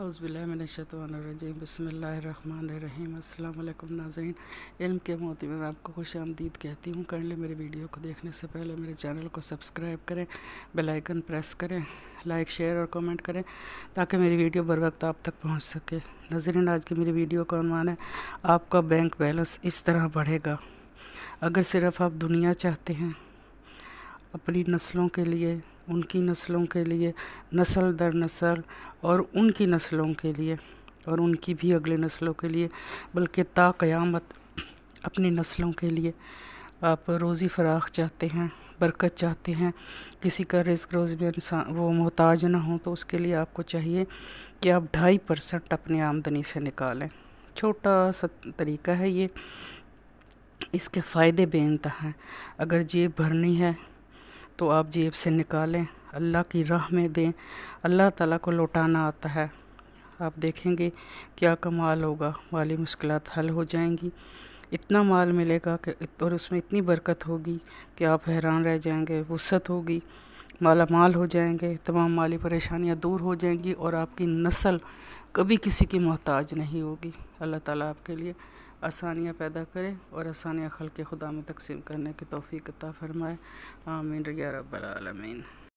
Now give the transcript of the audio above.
अज़बिल्लाशतवानरजीम बसमीम अल्लाम नाजरीन इल्म के मोती में मैं आपको खुश आमदीद कहती हूँ कर करले मेरे वीडियो को देखने से पहले मेरे चैनल को सब्सक्राइब करें बेल आइकन प्रेस करें लाइक शेयर और कमेंट करें ताकि मेरी वीडियो बर वक्त आप तक पहुँच सके नाजरन आज की मेरी वीडियो का अनुमान है आपका बैंक बैलेंस इस तरह बढ़ेगा अगर सिर्फ आप दुनिया चाहते हैं अपनी नस्लों के लिए उनकी नस्लों के लिए नस्ल दर नस्ल और उनकी नस्लों के लिए और उनकी भी अगले नस्लों के लिए बल्कि ता क़यामत अपनी नस्लों के लिए आप रोज़ी फराख चाहते हैं बरकत चाहते हैं किसी का रिस्क रोज़ भी इंसान वो मोहताज ना हो तो उसके लिए आपको चाहिए कि आप ढाई परसेंट अपनी आमदनी से निकालें छोटा सा तरीका है ये इसके फ़ायदे बेनता हैं अगर जेब भरनी है तो आप जेब से निकालें अल्लाह की राह में दें अल्लाह ताला को लौटाना आता है आप देखेंगे क्या कमाल होगा वाली मुश्किल हल हो जाएंगी इतना माल मिलेगा कि और उसमें इतनी बरकत होगी कि आप हैरान रह जाएंगे वसत होगी माला माल हो जाएंगे तमाम माली परेशानियां दूर हो जाएंगी और आपकी नस्ल कभी किसी की मोहताज नहीं होगी अल्लाह ताला आपके लिए आसानियाँ पैदा करें और आसानियां खल के खुदा में तकसीम करने की तोफ़ी कता फरमाए आमीन रिया रबालमीन